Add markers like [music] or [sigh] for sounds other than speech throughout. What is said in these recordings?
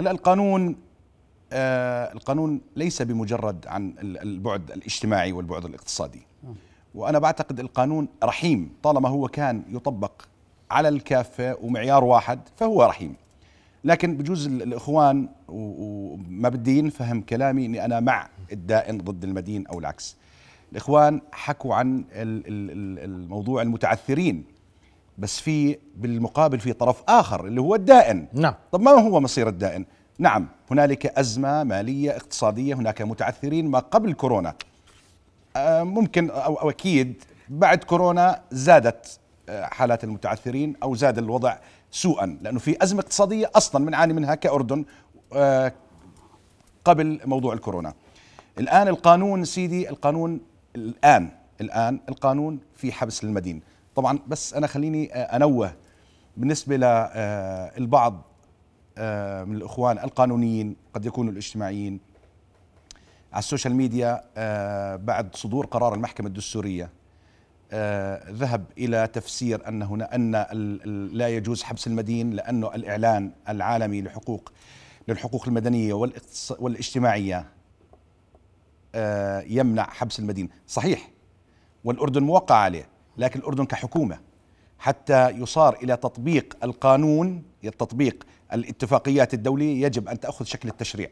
هلا القانون آه القانون ليس بمجرد عن البعد الاجتماعي والبعد الاقتصادي وانا بعتقد القانون رحيم طالما هو كان يطبق على الكافه ومعيار واحد فهو رحيم لكن بجوز الاخوان وما بدي ينفهم كلامي اني انا مع الدائن ضد المدين او العكس الاخوان حكوا عن الموضوع المتعثرين بس في بالمقابل في طرف آخر اللي هو الدائن نعم طب ما هو مصير الدائن؟ نعم هنالك أزمة مالية اقتصادية هناك متعثرين ما قبل كورونا آه، ممكن أو أكيد بعد كورونا زادت آه، حالات المتعثرين أو زاد الوضع سوءا لأنه في أزمة اقتصادية أصلا بنعاني من منها كأردن آه، قبل موضوع الكورونا الآن القانون سيدي القانون الآن الآن القانون في حبس للمدين طبعا بس انا خليني آه، انوه بالنسبه للبعض آه، آه، من الاخوان القانونيين قد يكونوا الاجتماعيين على السوشيال ميديا بعد صدور قرار المحكمه الدستوريه ذهب الى تفسير ان هنا ان لا يجوز حبس المدين لانه الاعلان العالمي لحقوق للحقوق المدنيه والاجتماعيه يمنع حبس المدين صحيح والاردن موقع عليه لكن الأردن كحكومة حتى يصار إلى تطبيق القانون تطبيق الاتفاقيات الدولية يجب أن تأخذ شكل التشريع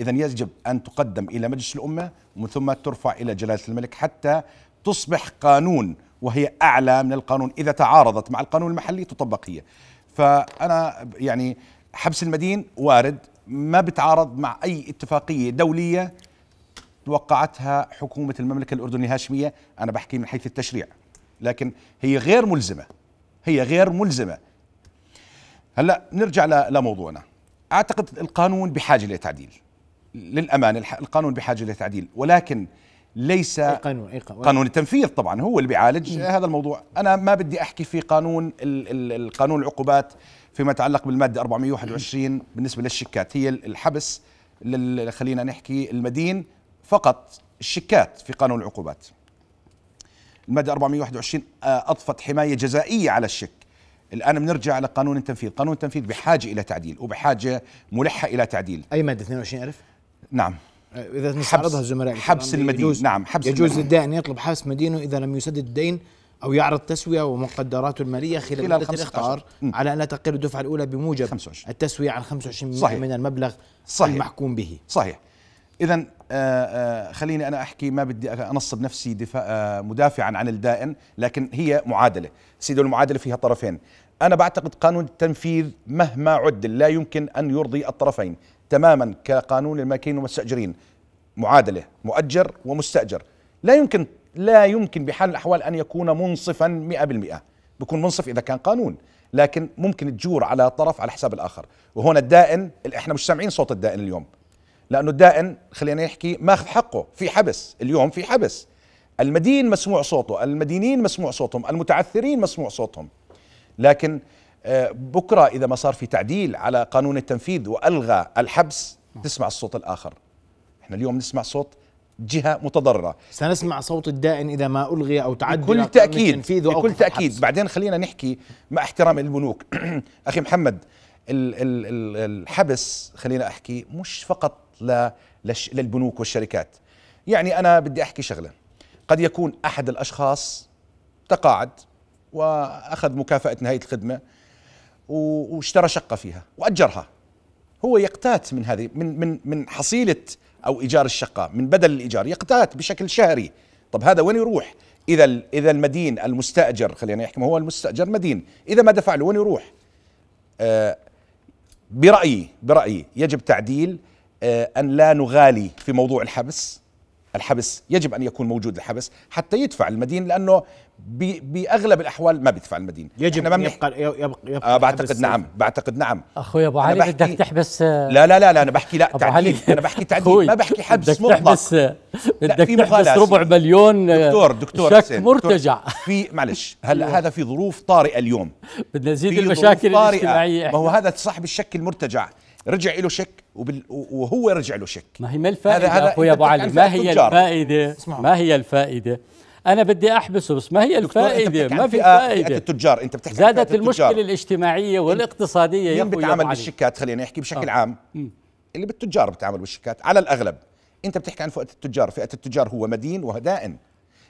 إذا يجب أن تقدم إلى مجلس الأمة ومن ثم ترفع إلى جلالة الملك حتى تصبح قانون وهي أعلى من القانون إذا تعارضت مع القانون المحلي تطبق هي فأنا يعني حبس المدين وارد ما بتعارض مع أي اتفاقية دولية وقعتها حكومة المملكة الأردنية الهاشمية أنا بحكي من حيث التشريع لكن هي غير ملزمه هي غير ملزمه هلا نرجع لموضوعنا اعتقد القانون بحاجه لتعديل للامانه القانون بحاجه لتعديل ولكن ليس أي قانون أي قانون, قانون التنفيذ طبعا هو اللي بيعالج م. هذا الموضوع انا ما بدي احكي في قانون القانون العقوبات فيما يتعلق بالماده 421 بالنسبه للشيكات هي الحبس خلينا نحكي المدين فقط الشيكات في قانون العقوبات المادة 421 آه، أضفت حماية جزائية على الشك الآن بنرجع لقانون التنفيذ قانون التنفيذ بحاجة إلى تعديل وبحاجة ملحة إلى تعديل أي مادة 22000 نعم إذا نستعرضها الزملاء حبس المدين نعم حبس يجوز للدائن أن يطلب حبس مدينه إذا لم يسدد الدين أو يعرض تسوية ومقدراته المالية خلال, خلال مدة الإقطار على أن لا تقل الدفعة الأولى بموجب 25. التسوية عن 25% صحيح. من المبلغ صحيح. المحكوم به صحيح إذا آه، آه، خليني انا احكي ما بدي انصب نفسي دفاع آه، مدافعا عن الدائن لكن هي معادله سيدي المعادله فيها طرفين انا بعتقد قانون التنفيذ مهما عدل لا يمكن ان يرضي الطرفين تماما كقانون الماكين والمستاجرين معادله مؤجر ومستاجر لا يمكن لا يمكن بحال الاحوال ان يكون منصفا 100% بكون منصف اذا كان قانون لكن ممكن تجور على طرف على حساب الاخر وهنا الدائن احنا مش سامعين صوت الدائن اليوم لانه الدائن خلينا نحكي ماخذ حقه في حبس اليوم في حبس المدين مسموع صوته المدينين مسموع صوتهم المتعثرين مسموع صوتهم لكن آه، بكرة إذا ما صار في تعديل على قانون التنفيذ وألغى الحبس تسمع الصوت الآخر احنا اليوم نسمع صوت جهة متضررة سنسمع صوت الدائن إذا ما ألغي أو تعدل بكل تأكيد بكل تأكيد الحبس. بعدين خلينا نحكي مع احترام البنوك [clears throat] أخي محمد الحبس خلينا أحكي مش فقط للبنوك والشركات يعني أنا بدي أحكي شغلة قد يكون أحد الأشخاص تقاعد وأخذ مكافأة نهاية الخدمة واشترى شقة فيها وأجرها هو يقتات من هذه من من من حصيلة أو إيجار الشقة من بدل الإيجار يقتات بشكل شهري طب هذا وين يروح إذا إذا المدين المستأجر خلينا نحكي هو المستأجر مدين إذا ما دفع له وين يروح آه برأيي برأيي يجب تعديل آه، أن لا نغالي في موضوع الحبس الحبس يجب أن يكون موجود الحبس حتى يدفع المدين لأنه باغلب الاحوال ما بيدفع المدين يجب ان يبقى يبقى, يبقى آه بعتقد نعم بعتقد نعم اخوي ابو علي بدك تحبس آه، لا لا لا انا بحكي لا تعديل انا بحكي تعديل ما بحكي حبس مطلق تحبس آه، بدك تحبس ربع مليون دكتور دكتور شك مرتجع في معلش [laughs] هلا هذا في ظروف طارئه اليوم بدنا نزيد المشاكل الاجتماعيه ما هو هذا صاحب الشك المرتجع رجع له شك وبال... وهو رجع له شك ما هي ما الفائده هذا اخوي ابو علي ما هي الفائده اسمعوا. ما هي الفائده انا بدي احبسه بس ما هي الفائده ما في فائده فئة التجار انت بتحكي زادت المشكله الاجتماعيه والاقتصاديه يا اخوي بتعامل بالشيكات خلينا نحكي بشكل أوه. عام م. اللي بالتجار بتعامل بالشيكات على الاغلب انت بتحكي عن فئه التجار فئه التجار هو مدين وهدائن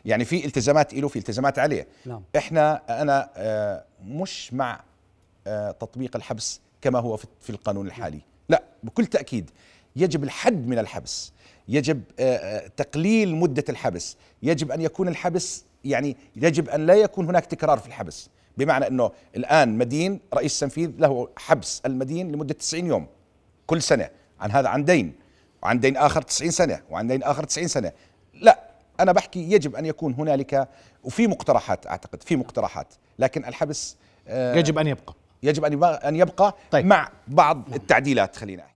يعني في التزامات له في التزامات عليه نعم. احنا انا آه، مش مع آه، تطبيق الحبس كما هو في القانون الحالي لا بكل تأكيد يجب الحد من الحبس يجب آه، آه، تقليل مدة الحبس يجب أن يكون الحبس يعني يجب أن لا يكون هناك تكرار في الحبس بمعنى أنه الآن مدين رئيس تنفيذ له حبس المدين لمدة 90 يوم كل سنة عن هذا عن دين وعن دين آخر 90 سنة وعن دين آخر 90 سنة لا أنا بحكي يجب أن يكون هنالك وفي مقترحات أعتقد في مقترحات لكن الحبس آه، يجب أن يبقى يجب ان يبقى طيب. مع بعض التعديلات خلينا